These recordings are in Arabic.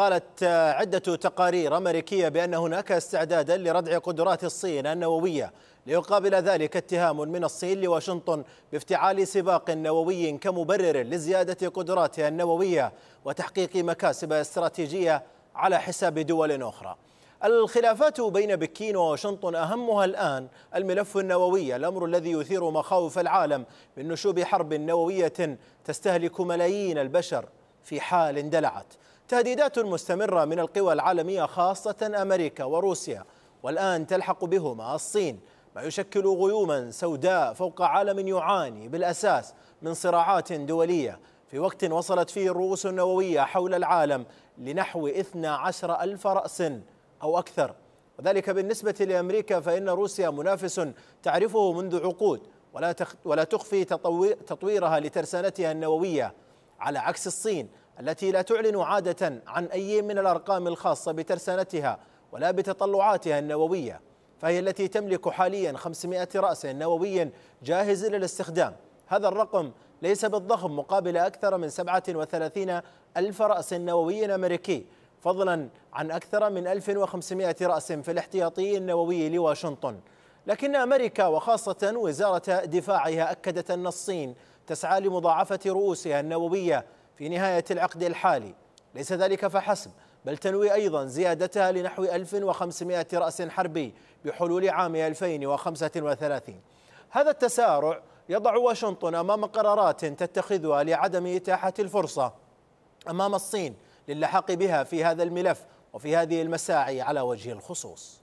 قالت آه، عدة تقارير أمريكية بأن هناك استعدادا لردع قدرات الصين النووية ليقابل ذلك اتهام من الصين لواشنطن بافتعال سباق نووي كمبرر لزيادة قدراتها النووية وتحقيق مكاسب استراتيجية على حساب دول أخرى الخلافات بين بكين وواشنطن أهمها الآن الملف النووي الأمر الذي يثير مخاوف العالم من نشوب حرب نووية تستهلك ملايين البشر في حال اندلعت تهديدات مستمرة من القوى العالمية خاصة أمريكا وروسيا والآن تلحق بهما الصين ما يشكل غيوما سوداء فوق عالم يعاني بالأساس من صراعات دولية في وقت وصلت فيه الرؤوس النووية حول العالم لنحو 12 ألف رأس أو أكثر وذلك بالنسبة لأمريكا فإن روسيا منافس تعرفه منذ عقود ولا ولا تخفي تطويرها لترسانتها النووية على عكس الصين التي لا تعلن عادة عن أي من الأرقام الخاصة بترسانتها ولا بتطلعاتها النووية فهي التي تملك حاليا 500 رأس نووي جاهز للاستخدام هذا الرقم ليس بالضخم مقابل أكثر من 37 ألف رأس نووي أمريكي فضلا عن أكثر من 1500 رأس في الاحتياطي النووي لواشنطن لكن أمريكا وخاصة وزارة دفاعها أكدت أن الصين تسعى لمضاعفة رؤوسها النووية في نهاية العقد الحالي ليس ذلك فحسب بل تنوي أيضا زيادتها لنحو 1500 رأس حربي بحلول عام 2035 هذا التسارع يضع واشنطن أمام قرارات تتخذها لعدم إتاحة الفرصة أمام الصين للحاق بها في هذا الملف وفي هذه المساعي على وجه الخصوص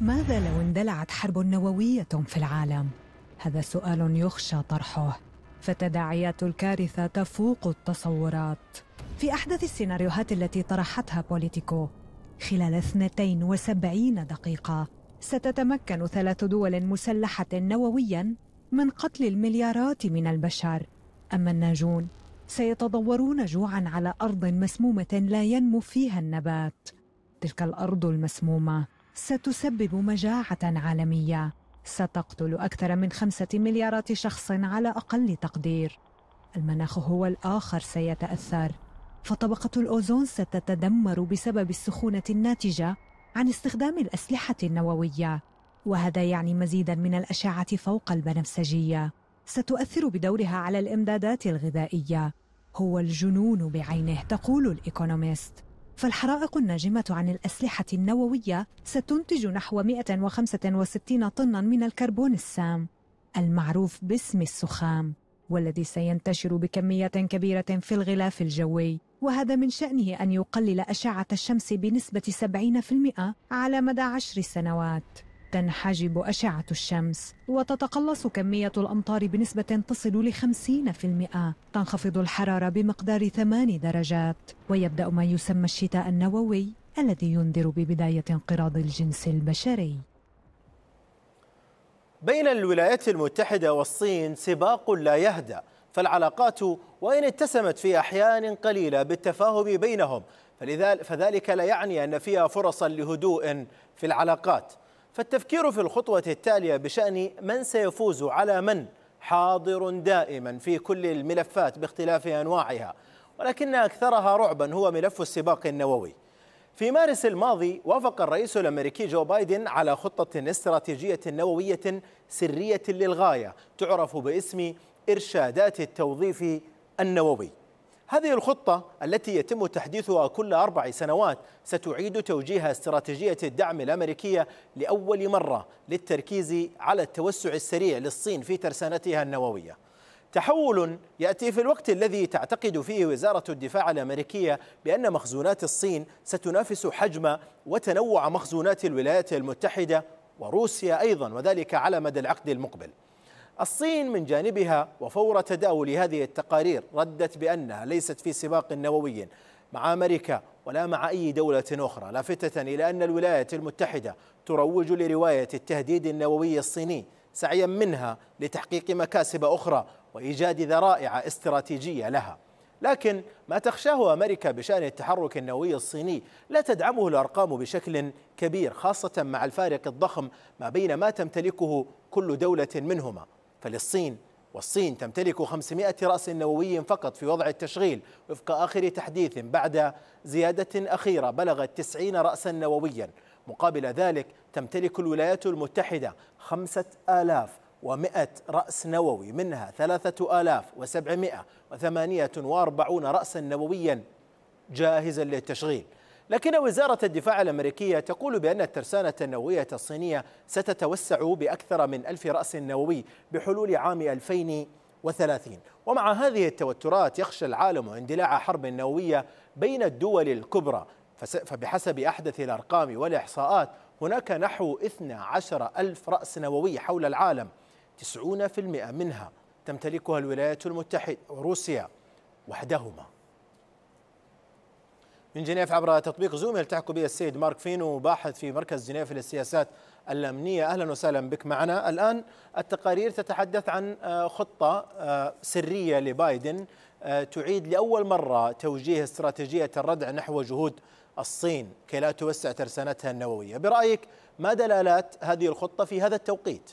ماذا لو اندلعت حرب نووية في العالم؟ هذا سؤال يخشى طرحه فتداعيات الكارثه تفوق التصورات في احدث السيناريوهات التي طرحتها بوليتيكو خلال 72 دقيقه ستتمكن ثلاث دول مسلحه نوويا من قتل المليارات من البشر اما الناجون سيتضورون جوعا على ارض مسمومه لا ينمو فيها النبات تلك الارض المسمومه ستسبب مجاعه عالميه ستقتل أكثر من خمسة مليارات شخص على أقل تقدير المناخ هو الآخر سيتأثر فطبقة الأوزون ستتدمر بسبب السخونة الناتجة عن استخدام الأسلحة النووية وهذا يعني مزيدا من الأشعة فوق البنفسجية ستؤثر بدورها على الإمدادات الغذائية هو الجنون بعينه تقول الإيكونوميست فالحرائق الناجمة عن الأسلحة النووية ستنتج نحو 165 طنا من الكربون السام المعروف باسم السخام والذي سينتشر بكمية كبيرة في الغلاف الجوي وهذا من شأنه أن يقلل أشعة الشمس بنسبة 70% على مدى عشر سنوات تنحجب أشعة الشمس وتتقلص كمية الأمطار بنسبة تصل ل 50% تنخفض الحرارة بمقدار ثمان درجات ويبدأ ما يسمى الشتاء النووي الذي ينذر ببداية انقراض الجنس البشري بين الولايات المتحدة والصين سباق لا يهدأ فالعلاقات وإن اتسمت في أحيان قليلة بالتفاهم بينهم فلذلك فذلك لا يعني أن فيها فرصا لهدوء في العلاقات فالتفكير في الخطوة التالية بشأن من سيفوز على من حاضر دائما في كل الملفات باختلاف أنواعها ولكن أكثرها رعبا هو ملف السباق النووي في مارس الماضي وافق الرئيس الامريكي جو بايدن على خطه استراتيجيه نوويه سريه للغايه تعرف باسم ارشادات التوظيف النووي هذه الخطة التي يتم تحديثها كل أربع سنوات ستعيد توجيه استراتيجية الدعم الأمريكية لأول مرة للتركيز على التوسع السريع للصين في ترسانتها النووية تحول يأتي في الوقت الذي تعتقد فيه وزارة الدفاع الأمريكية بأن مخزونات الصين ستنافس حجم وتنوع مخزونات الولايات المتحدة وروسيا أيضا وذلك على مدى العقد المقبل الصين من جانبها وفور تداول هذه التقارير ردت بأنها ليست في سباق نووي مع أمريكا ولا مع أي دولة أخرى لافتة إلى أن الولايات المتحدة تروج لرواية التهديد النووي الصيني سعيا منها لتحقيق مكاسب أخرى وإيجاد ذرائع استراتيجية لها لكن ما تخشاه أمريكا بشأن التحرك النووي الصيني لا تدعمه الأرقام بشكل كبير خاصة مع الفارق الضخم ما بين ما تمتلكه كل دولة منهما فللصين والصين تمتلك 500 رأس نووي فقط في وضع التشغيل وفق آخر تحديث بعد زيادة أخيرة بلغت 90 رأسا نوويا مقابل ذلك تمتلك الولايات المتحدة 5100 رأس نووي منها 3748 رأسا نوويا جاهزا للتشغيل لكن وزارة الدفاع الأمريكية تقول بأن الترسانة النووية الصينية ستتوسع بأكثر من ألف رأس نووي بحلول عام 2030 ومع هذه التوترات يخشى العالم اندلاع حرب نووية بين الدول الكبرى فبحسب أحدث الأرقام والإحصاءات هناك نحو 12 ألف رأس نووي حول العالم 90% منها تمتلكها الولايات المتحدة وروسيا وحدهما من جنيف عبر تطبيق زوم يلتحق بي السيد مارك فينو باحث في مركز جنيف للسياسات الأمنية أهلا وسهلا بك معنا الآن التقارير تتحدث عن آه، خطة آه، سرية لبايدن آه، تعيد لأول مرة توجيه استراتيجية الردع نحو جهود الصين كي لا توسع ترسانتها النووية برأيك ما دلالات هذه الخطة في هذا التوقيت؟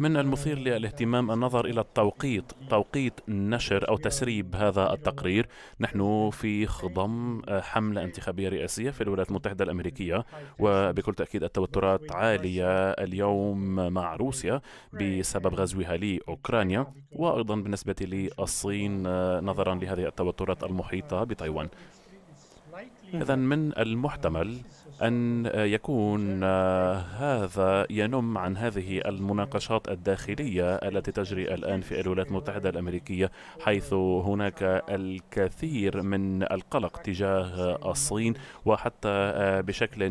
من uh, المثير للاهتمام النظر إلى التوقيت توقيت نشر أو تسريب هذا التقرير نحن في خضم آه، حملة انتخابية رئاسية في الولايات المتحدة الأمريكية وبكل تأكيد التوترات عالية اليوم مع روسيا بسبب غزوها لأوكرانيا وأيضا بالنسبة للصين آه، نظرا لهذه التوترات المحيطة بتايوان إذا من المحتمل أن يكون آه، هذا ينم عن هذه المناقشات الداخلية التي تجري الآن في الولايات المتحدة الأمريكية حيث هناك الكثير من القلق تجاه الصين وحتى آه، بشكل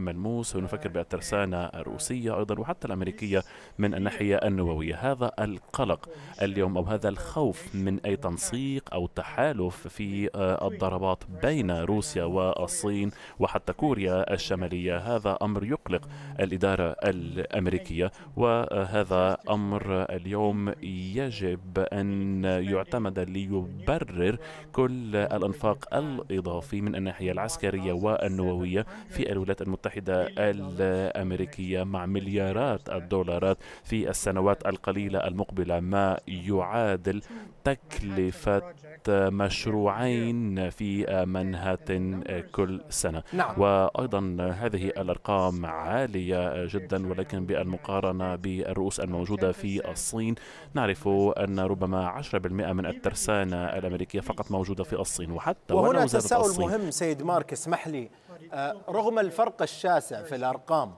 ملموس ونفكر بالترسانة الروسية أيضا وحتى الأمريكية من الناحية النووية هذا القلق اليوم أو هذا الخوف من أي تنسيق أو تحالف في آه، الضربات بين روسيا و والصين وحتى كوريا الشمالية هذا أمر يقلق الإدارة الأمريكية وهذا أمر اليوم يجب أن يعتمد ليبرر كل الأنفاق الإضافي من الناحية العسكرية والنووية في الولايات المتحدة الأمريكية مع مليارات الدولارات في السنوات القليلة المقبلة ما يعادل تكلفة مشروعين في منهاتن كل سنة نعم. وأيضا هذه الأرقام عالية جدا ولكن بالمقارنة بالرؤوس الموجودة في الصين نعرف أن ربما 10% من الترسانة الأمريكية فقط موجودة في الصين وحتى وهنا تساؤل الصين. مهم سيد مارك اسمح لي آه، رغم الفرق الشاسع في الأرقام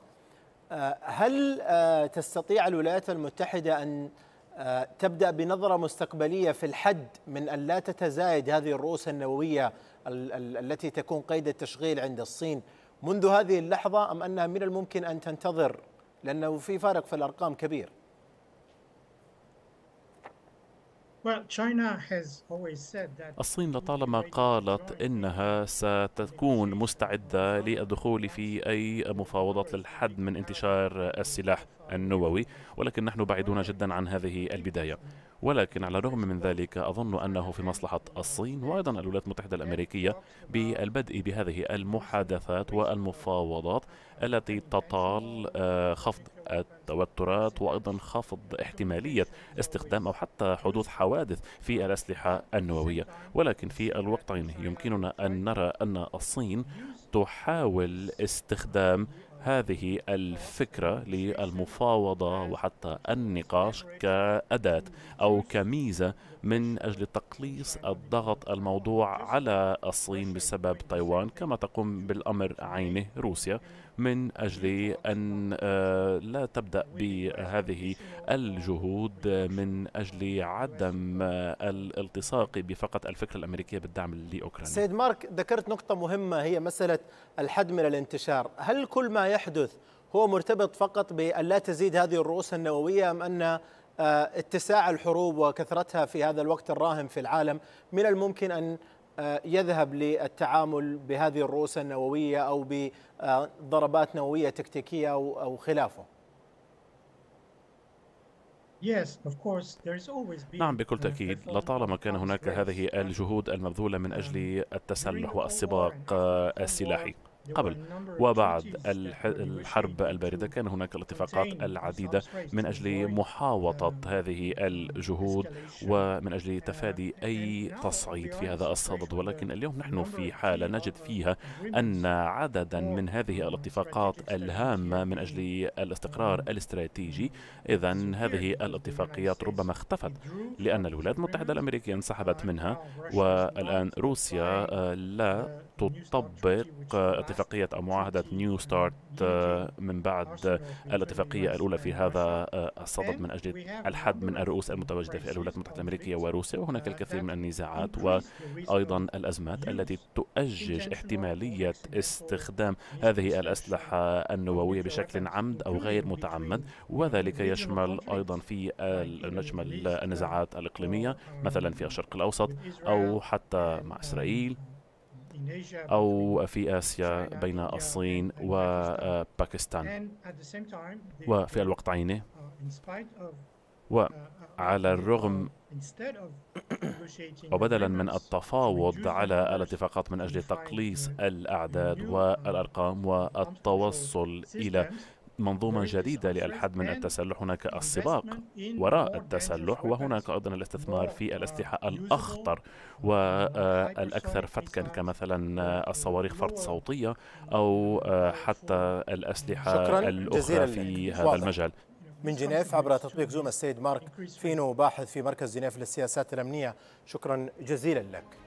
آه، هل آه، تستطيع الولايات المتحدة أن آه، تبدأ بنظرة مستقبلية في الحد من أن لا تتزايد هذه الرؤوس النووية التي تكون قيد التشغيل عند الصين منذ هذه اللحظة أم أنها من الممكن أن تنتظر لأنه في فارق في الأرقام كبير الصين لطالما قالت انها ستكون مستعده للدخول في اي مفاوضات للحد من انتشار السلاح النووي ولكن نحن بعيدون جدا عن هذه البدايه ولكن على الرغم من ذلك أظن أنه في مصلحة الصين وأيضا الولايات المتحدة الأمريكية بالبدء بهذه المحادثات والمفاوضات التي تطال آه، خفض التوترات وايضا خفض احتماليه استخدام او حتى حدوث حوادث في الاسلحه النوويه، ولكن في الوقتين يمكننا ان نرى ان الصين تحاول استخدام هذه الفكره للمفاوضه وحتى النقاش كاداه او كميزه من أجل تقليص الضغط الموضوع على الصين بسبب تايوان كما تقوم بالأمر عينه روسيا من أجل أن آه، لا تبدأ بهذه الجهود من أجل عدم آه، الالتصاق بفقط الفكرة الأمريكية بالدعم لأوكرانيا سيد مارك ذكرت نقطة مهمة هي مسألة الحد من الانتشار هل كل ما يحدث هو مرتبط فقط بأن لا تزيد هذه الرؤوس النووية أم أن آه، اتساع الحروب وكثرتها في هذا الوقت الراهن في العالم من الممكن أن آه، يذهب للتعامل بهذه الرؤوس النووية أو بضربات نووية تكتيكية أو خلافه نعم بكل تأكيد لطالما كان هناك هذه الجهود المبذولة من أجل um, التسلح والسباق آه، السلاحي قبل وبعد الحرب الباردة كان هناك الاتفاقات العديدة من أجل محاوطة um, هذه الجهود ومن أجل تفادي أي تصعيد في هذا الصدد ولكن اليوم نحن في حالة نجد فيها أن عددا من هذه الاتفاقات الهامة من أجل الاستقرار mm-hmm. الاستراتيجي إذا هذه الاتفاقيات ربما اختفت لأن الولايات المتحدة الأمريكية انسحبت منها والآن روسيا آه، لا تطبق اتفاقية أو معاهدة نيو ستارت آه، من بعد آه، الاتفاقية الأولى في هذا آه، الصدد من أجل الحد من الرؤوس المتواجدة في الولايات المتحدة الأمريكية وروسيا وهناك الكثير من النزاعات وأيضا الأزمات التي تؤجج احتمالية استخدام هذه الأسلحة النووية بشكل عمد أو غير متعمد وذلك يشمل أيضا في يشمل النزاعات الإقليمية مثلا في الشرق الأوسط أو حتى مع إسرائيل أو في آسيا بين الصين وباكستان وفي الوقت عينه وعلى الرغم وبدلا من التفاوض على الاتفاقات من أجل تقليص الأعداد والأرقام والتوصل إلى منظومة جديدة للحد من التسلح هناك السباق وراء التسلح وهناك أيضا الاستثمار في uh, الأسلحة الأخطر والأكثر آه، فتكا كمثلا uh, الصواريخ فرط صوتية أو آه، حتى الأسلحة الأخرى في هذا المجال من جنيف عبر تطبيق زوم السيد مارك فينو باحث في مركز جنيف للسياسات الأمنية شكرا جزيلا لك